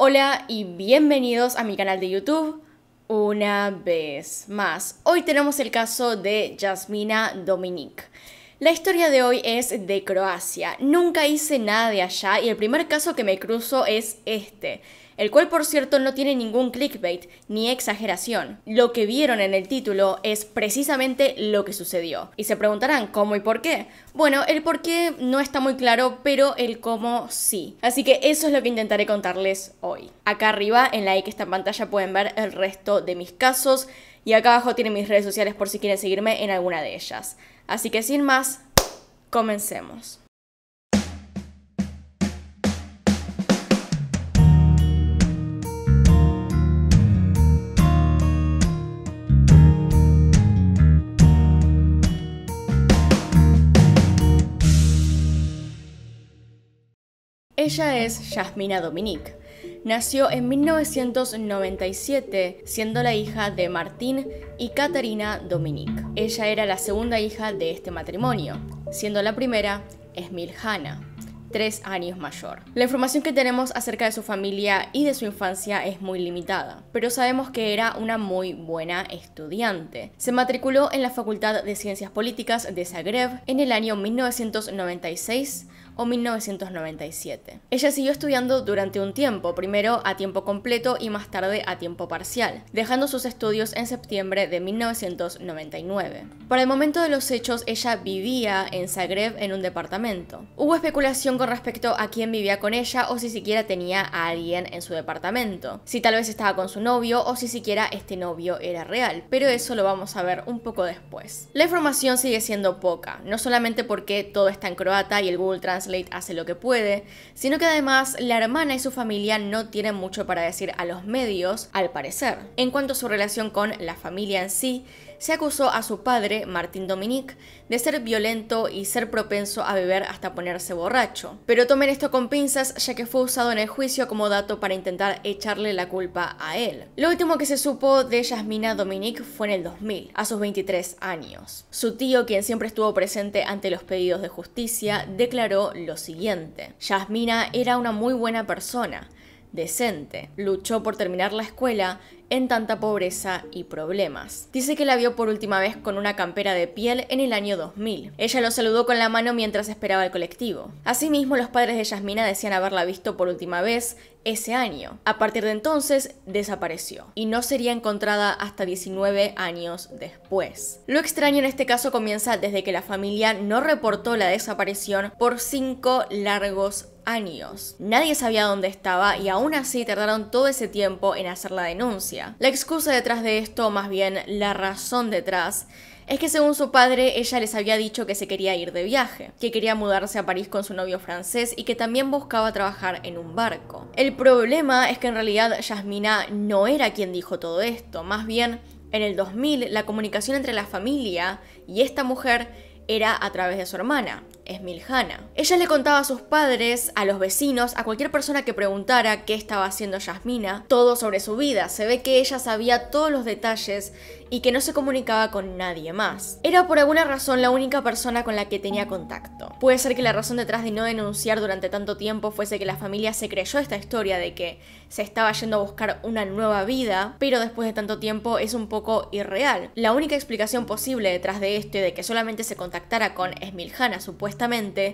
Hola y bienvenidos a mi canal de YouTube una vez más. Hoy tenemos el caso de Jasmina Dominic. La historia de hoy es de Croacia. Nunca hice nada de allá y el primer caso que me cruzo es este el cual por cierto no tiene ningún clickbait ni exageración. Lo que vieron en el título es precisamente lo que sucedió. Y se preguntarán cómo y por qué. Bueno, el por qué no está muy claro, pero el cómo sí. Así que eso es lo que intentaré contarles hoy. Acá arriba, en la I que está en pantalla, pueden ver el resto de mis casos. Y acá abajo tienen mis redes sociales por si quieren seguirme en alguna de ellas. Así que sin más, comencemos. Ella es Yasmina Dominique. Nació en 1997, siendo la hija de Martín y Catarina Dominique. Ella era la segunda hija de este matrimonio, siendo la primera Esmil Hanna tres años mayor. La información que tenemos acerca de su familia y de su infancia es muy limitada, pero sabemos que era una muy buena estudiante. Se matriculó en la Facultad de Ciencias Políticas de Zagreb en el año 1996 o 1997. Ella siguió estudiando durante un tiempo, primero a tiempo completo y más tarde a tiempo parcial, dejando sus estudios en septiembre de 1999. Para el momento de los hechos, ella vivía en Zagreb en un departamento. Hubo especulación con respecto a quién vivía con ella o si siquiera tenía a alguien en su departamento, si tal vez estaba con su novio o si siquiera este novio era real, pero eso lo vamos a ver un poco después. La información sigue siendo poca, no solamente porque todo está en croata y el Google Trans hace lo que puede, sino que además la hermana y su familia no tienen mucho para decir a los medios, al parecer. En cuanto a su relación con la familia en sí, se acusó a su padre, Martín Dominique, de ser violento y ser propenso a beber hasta ponerse borracho. Pero tomen esto con pinzas ya que fue usado en el juicio como dato para intentar echarle la culpa a él. Lo último que se supo de Yasmina Dominique fue en el 2000, a sus 23 años. Su tío, quien siempre estuvo presente ante los pedidos de justicia, declaró lo siguiente. Yasmina era una muy buena persona decente. Luchó por terminar la escuela en tanta pobreza y problemas. Dice que la vio por última vez con una campera de piel en el año 2000. Ella lo saludó con la mano mientras esperaba el colectivo. Asimismo, los padres de Yasmina decían haberla visto por última vez ese año. A partir de entonces desapareció y no sería encontrada hasta 19 años después. Lo extraño en este caso comienza desde que la familia no reportó la desaparición por cinco largos años. Nadie sabía dónde estaba y aún así tardaron todo ese tiempo en hacer la denuncia. La excusa detrás de esto, más bien la razón detrás, es que según su padre ella les había dicho que se quería ir de viaje, que quería mudarse a París con su novio francés y que también buscaba trabajar en un barco. El problema es que en realidad Yasmina no era quien dijo todo esto, más bien en el 2000 la comunicación entre la familia y esta mujer era a través de su hermana, Esmilhana. Ella le contaba a sus padres, a los vecinos, a cualquier persona que preguntara qué estaba haciendo Yasmina, todo sobre su vida. Se ve que ella sabía todos los detalles y que no se comunicaba con nadie más. Era por alguna razón la única persona con la que tenía contacto. Puede ser que la razón detrás de no denunciar durante tanto tiempo fuese que la familia se creyó esta historia de que se estaba yendo a buscar una nueva vida, pero después de tanto tiempo es un poco irreal. La única explicación posible detrás de esto y de que solamente se contactara con Esmilhana supuestamente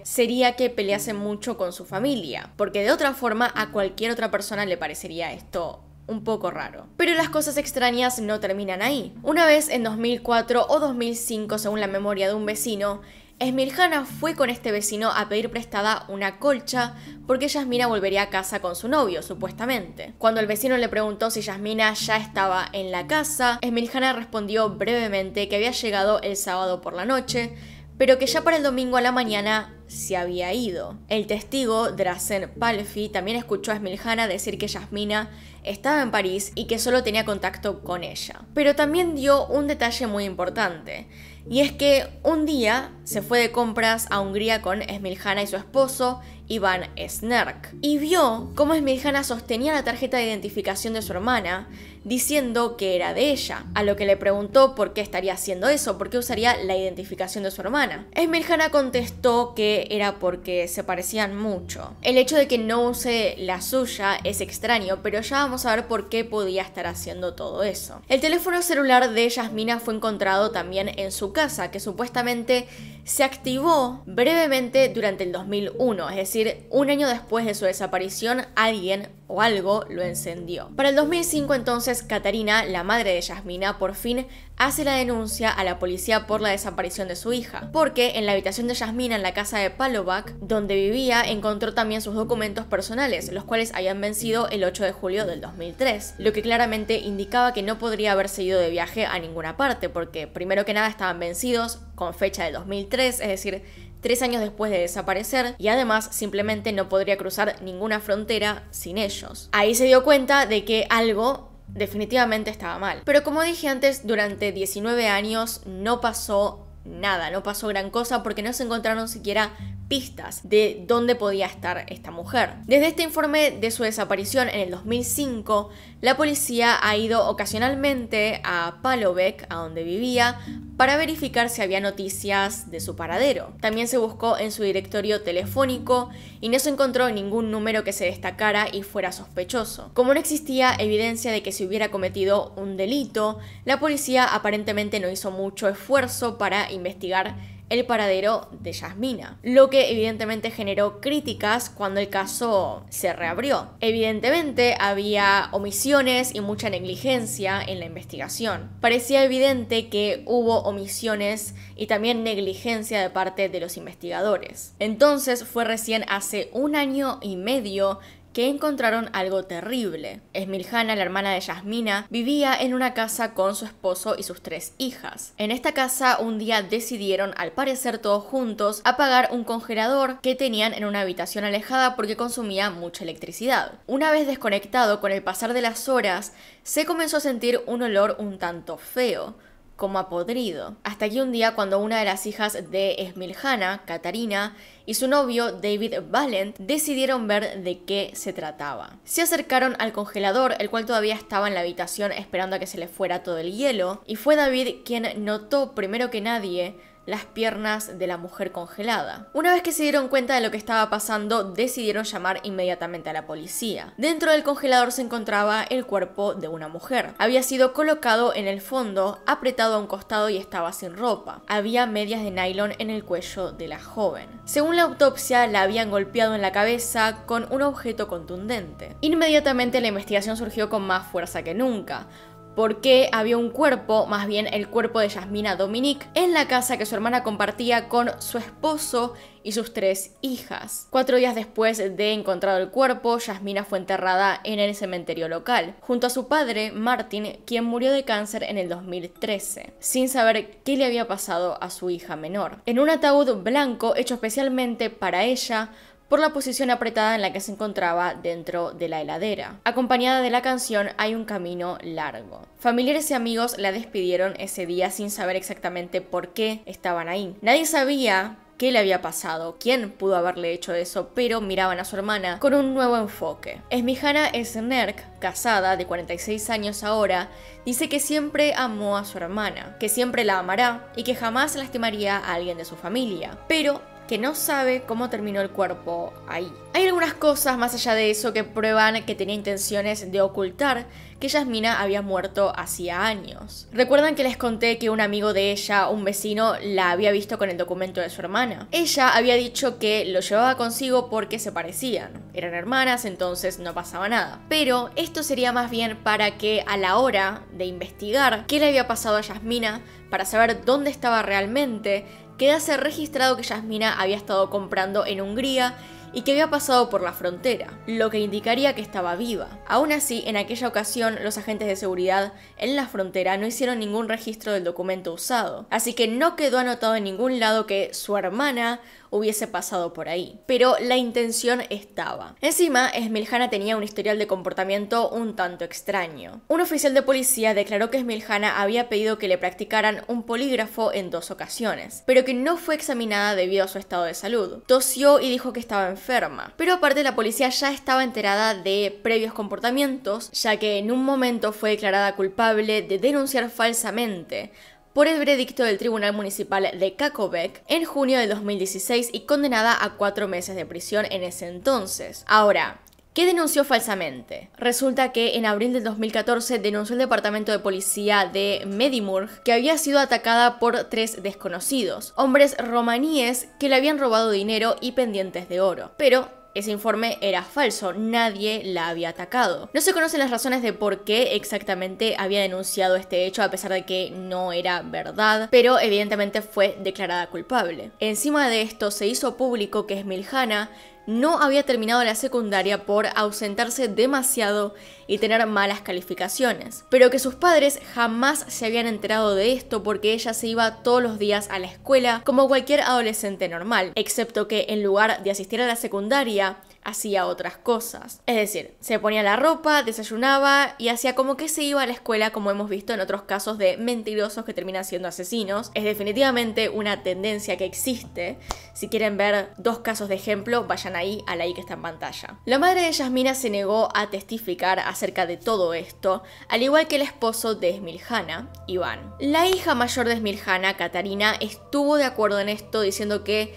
sería que pelease mucho con su familia, porque de otra forma a cualquier otra persona le parecería esto un poco raro. Pero las cosas extrañas no terminan ahí. Una vez en 2004 o 2005, según la memoria de un vecino, Esmirjana fue con este vecino a pedir prestada una colcha porque Yasmina volvería a casa con su novio, supuestamente. Cuando el vecino le preguntó si Yasmina ya estaba en la casa, Esmirjana respondió brevemente que había llegado el sábado por la noche pero que ya para el domingo a la mañana se había ido. El testigo, Drazen Palfi, también escuchó a Smiljana decir que Yasmina estaba en París y que solo tenía contacto con ella. Pero también dio un detalle muy importante, y es que un día se fue de compras a Hungría con Smiljana y su esposo, Iván Snerk, y vio cómo Smiljana sostenía la tarjeta de identificación de su hermana, diciendo que era de ella, a lo que le preguntó por qué estaría haciendo eso, por qué usaría la identificación de su hermana. Esmiljana contestó que era porque se parecían mucho. El hecho de que no use la suya es extraño, pero ya vamos a ver por qué podía estar haciendo todo eso. El teléfono celular de Yasmina fue encontrado también en su casa, que supuestamente se activó brevemente durante el 2001, es decir, un año después de su desaparición, alguien o algo lo encendió. Para el 2005 entonces, Katarina, la madre de Yasmina, por fin hace la denuncia a la policía por la desaparición de su hija, porque en la habitación de Yasmina en la casa de Palovac, donde vivía, encontró también sus documentos personales, los cuales habían vencido el 8 de julio del 2003, lo que claramente indicaba que no podría haber seguido de viaje a ninguna parte, porque primero que nada estaban vencidos con fecha del 2003, es decir, tres años después de desaparecer y además simplemente no podría cruzar ninguna frontera sin ellos. Ahí se dio cuenta de que algo definitivamente estaba mal. Pero como dije antes, durante 19 años no pasó nada, no pasó gran cosa porque no se encontraron siquiera pistas de dónde podía estar esta mujer. Desde este informe de su desaparición en el 2005, la policía ha ido ocasionalmente a Palovec, a donde vivía, para verificar si había noticias de su paradero. También se buscó en su directorio telefónico y no se encontró ningún número que se destacara y fuera sospechoso. Como no existía evidencia de que se hubiera cometido un delito, la policía aparentemente no hizo mucho esfuerzo para investigar el paradero de Yasmina, lo que evidentemente generó críticas cuando el caso se reabrió. Evidentemente había omisiones y mucha negligencia en la investigación. Parecía evidente que hubo omisiones y también negligencia de parte de los investigadores. Entonces fue recién hace un año y medio que encontraron algo terrible. Esmiljana, la hermana de Yasmina, vivía en una casa con su esposo y sus tres hijas. En esta casa un día decidieron, al parecer todos juntos, apagar un congelador que tenían en una habitación alejada porque consumía mucha electricidad. Una vez desconectado con el pasar de las horas, se comenzó a sentir un olor un tanto feo como ha podrido. Hasta que un día cuando una de las hijas de Esmiljana, Katarina, y su novio David Valent decidieron ver de qué se trataba. Se acercaron al congelador, el cual todavía estaba en la habitación esperando a que se le fuera todo el hielo, y fue David quien notó primero que nadie las piernas de la mujer congelada. Una vez que se dieron cuenta de lo que estaba pasando, decidieron llamar inmediatamente a la policía. Dentro del congelador se encontraba el cuerpo de una mujer. Había sido colocado en el fondo, apretado a un costado y estaba sin ropa. Había medias de nylon en el cuello de la joven. Según la autopsia, la habían golpeado en la cabeza con un objeto contundente. Inmediatamente la investigación surgió con más fuerza que nunca porque había un cuerpo, más bien el cuerpo de Yasmina Dominique, en la casa que su hermana compartía con su esposo y sus tres hijas. Cuatro días después de encontrar el cuerpo, Yasmina fue enterrada en el cementerio local, junto a su padre, Martin, quien murió de cáncer en el 2013, sin saber qué le había pasado a su hija menor. En un ataúd blanco hecho especialmente para ella, por la posición apretada en la que se encontraba dentro de la heladera. Acompañada de la canción Hay un camino largo. Familiares y amigos la despidieron ese día sin saber exactamente por qué estaban ahí. Nadie sabía qué le había pasado, quién pudo haberle hecho eso, pero miraban a su hermana con un nuevo enfoque. Esmijana Esnerk, casada, de 46 años ahora, dice que siempre amó a su hermana, que siempre la amará y que jamás lastimaría a alguien de su familia. Pero que no sabe cómo terminó el cuerpo ahí. Hay algunas cosas más allá de eso que prueban que tenía intenciones de ocultar que Yasmina había muerto hacía años. Recuerdan que les conté que un amigo de ella, un vecino, la había visto con el documento de su hermana. Ella había dicho que lo llevaba consigo porque se parecían. Eran hermanas, entonces no pasaba nada. Pero esto sería más bien para que a la hora de investigar qué le había pasado a Yasmina, para saber dónde estaba realmente, Quedase registrado que Yasmina había estado comprando en Hungría y que había pasado por la frontera, lo que indicaría que estaba viva. Aún así, en aquella ocasión, los agentes de seguridad en la frontera no hicieron ningún registro del documento usado, así que no quedó anotado en ningún lado que su hermana hubiese pasado por ahí. Pero la intención estaba. Encima, Esmiljana tenía un historial de comportamiento un tanto extraño. Un oficial de policía declaró que Esmiljana había pedido que le practicaran un polígrafo en dos ocasiones, pero que no fue examinada debido a su estado de salud. Tosió y dijo que estaba enferma. Pero aparte la policía ya estaba enterada de previos comportamientos, ya que en un momento fue declarada culpable de denunciar falsamente por el veredicto del Tribunal Municipal de Kakovec en junio de 2016 y condenada a cuatro meses de prisión en ese entonces. Ahora, ¿Qué denunció falsamente? Resulta que en abril del 2014 denunció el departamento de policía de Medimurg que había sido atacada por tres desconocidos, hombres romaníes que le habían robado dinero y pendientes de oro. Pero ese informe era falso, nadie la había atacado. No se conocen las razones de por qué exactamente había denunciado este hecho a pesar de que no era verdad, pero evidentemente fue declarada culpable. Encima de esto se hizo público que Smiljana no había terminado la secundaria por ausentarse demasiado y tener malas calificaciones, pero que sus padres jamás se habían enterado de esto porque ella se iba todos los días a la escuela como cualquier adolescente normal, excepto que en lugar de asistir a la secundaria, hacía otras cosas. Es decir, se ponía la ropa, desayunaba y hacía como que se iba a la escuela como hemos visto en otros casos de mentirosos que terminan siendo asesinos. Es definitivamente una tendencia que existe. Si quieren ver dos casos de ejemplo, vayan ahí a la I que está en pantalla. La madre de Yasmina se negó a testificar acerca de todo esto, al igual que el esposo de Esmiljana, Iván. La hija mayor de Esmiljana, Katarina, estuvo de acuerdo en esto diciendo que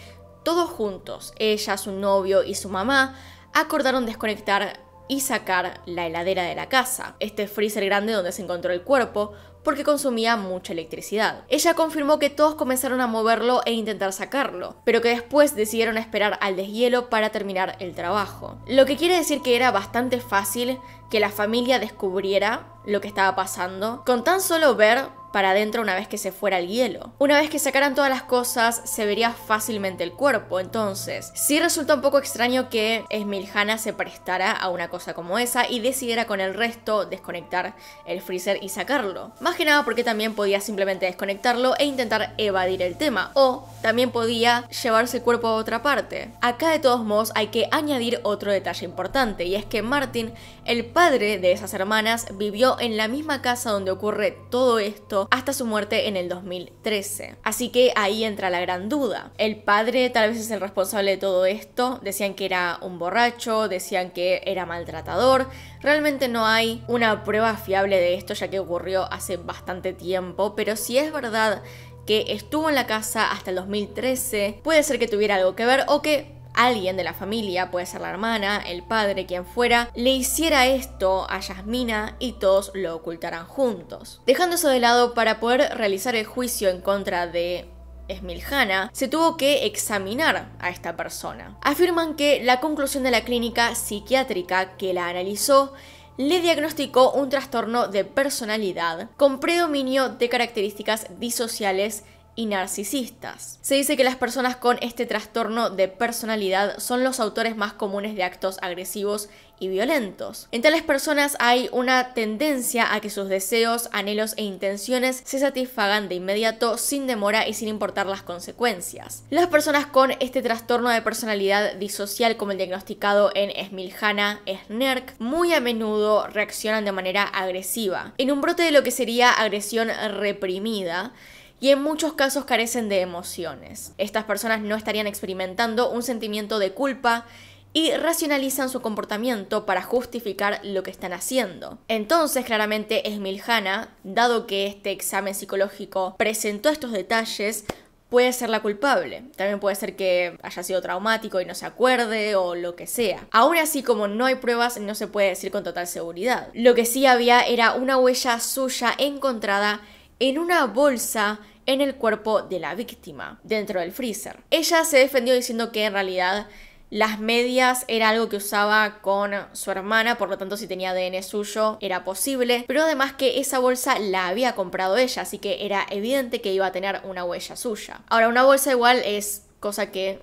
todos juntos, ella, su novio y su mamá, acordaron desconectar y sacar la heladera de la casa, este freezer grande donde se encontró el cuerpo, porque consumía mucha electricidad. Ella confirmó que todos comenzaron a moverlo e intentar sacarlo, pero que después decidieron esperar al deshielo para terminar el trabajo. Lo que quiere decir que era bastante fácil que la familia descubriera lo que estaba pasando con tan solo ver para adentro una vez que se fuera el hielo. Una vez que sacaran todas las cosas, se vería fácilmente el cuerpo, entonces sí resulta un poco extraño que Smiljana se prestara a una cosa como esa y decidiera con el resto desconectar el freezer y sacarlo. Más que nada porque también podía simplemente desconectarlo e intentar evadir el tema, o también podía llevarse el cuerpo a otra parte. Acá de todos modos hay que añadir otro detalle importante, y es que Martin, el padre de esas hermanas, vivió en la misma casa donde ocurre todo esto hasta su muerte en el 2013. Así que ahí entra la gran duda. El padre tal vez es el responsable de todo esto, decían que era un borracho, decían que era maltratador, realmente no hay una prueba fiable de esto ya que ocurrió hace bastante tiempo, pero si es verdad que estuvo en la casa hasta el 2013, puede ser que tuviera algo que ver o que alguien de la familia, puede ser la hermana, el padre, quien fuera, le hiciera esto a Yasmina y todos lo ocultaran juntos. Dejando eso de lado, para poder realizar el juicio en contra de Esmiljana, se tuvo que examinar a esta persona. Afirman que la conclusión de la clínica psiquiátrica que la analizó le diagnosticó un trastorno de personalidad con predominio de características disociales y narcisistas. Se dice que las personas con este trastorno de personalidad son los autores más comunes de actos agresivos y violentos. En tales personas hay una tendencia a que sus deseos, anhelos e intenciones se satisfagan de inmediato, sin demora y sin importar las consecuencias. Las personas con este trastorno de personalidad disocial, como el diagnosticado en Smiljana Snerk, muy a menudo reaccionan de manera agresiva. En un brote de lo que sería agresión reprimida, y en muchos casos carecen de emociones. Estas personas no estarían experimentando un sentimiento de culpa y racionalizan su comportamiento para justificar lo que están haciendo. Entonces, claramente, miljana dado que este examen psicológico presentó estos detalles, puede ser la culpable. También puede ser que haya sido traumático y no se acuerde o lo que sea. Aún así, como no hay pruebas, no se puede decir con total seguridad. Lo que sí había era una huella suya encontrada en una bolsa en el cuerpo de la víctima dentro del freezer. Ella se defendió diciendo que en realidad las medias era algo que usaba con su hermana, por lo tanto si tenía ADN suyo era posible, pero además que esa bolsa la había comprado ella, así que era evidente que iba a tener una huella suya. Ahora, una bolsa igual es cosa que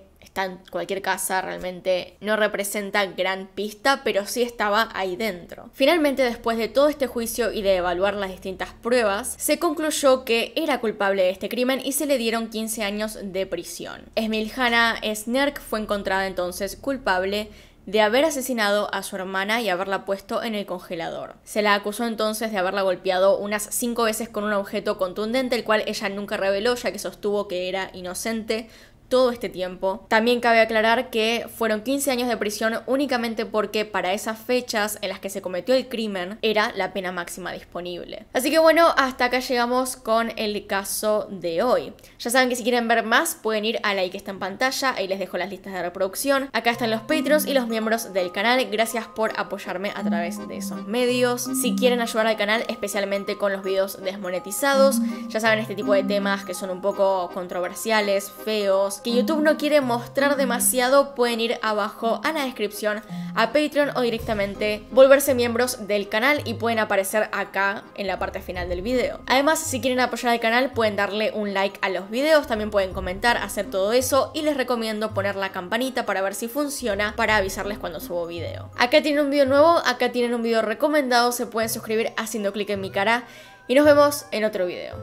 cualquier casa, realmente no representa gran pista, pero sí estaba ahí dentro. Finalmente, después de todo este juicio y de evaluar las distintas pruebas, se concluyó que era culpable de este crimen y se le dieron 15 años de prisión. Esmiljana Snerk fue encontrada entonces culpable de haber asesinado a su hermana y haberla puesto en el congelador. Se la acusó entonces de haberla golpeado unas cinco veces con un objeto contundente, el cual ella nunca reveló ya que sostuvo que era inocente, todo este tiempo. También cabe aclarar que fueron 15 años de prisión únicamente porque para esas fechas en las que se cometió el crimen era la pena máxima disponible. Así que bueno, hasta acá llegamos con el caso de hoy. Ya saben que si quieren ver más pueden ir al like que está en pantalla, ahí les dejo las listas de reproducción. Acá están los Patreons y los miembros del canal, gracias por apoyarme a través de esos medios. Si quieren ayudar al canal, especialmente con los videos desmonetizados, ya saben este tipo de temas que son un poco controversiales, feos, que YouTube no quiere mostrar demasiado pueden ir abajo a la descripción, a Patreon o directamente volverse miembros del canal y pueden aparecer acá en la parte final del video. Además, si quieren apoyar el canal pueden darle un like a los videos, también pueden comentar, hacer todo eso y les recomiendo poner la campanita para ver si funciona para avisarles cuando subo video. Acá tienen un video nuevo, acá tienen un video recomendado, se pueden suscribir haciendo clic en mi cara y nos vemos en otro video.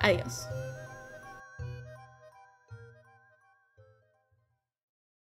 Adiós.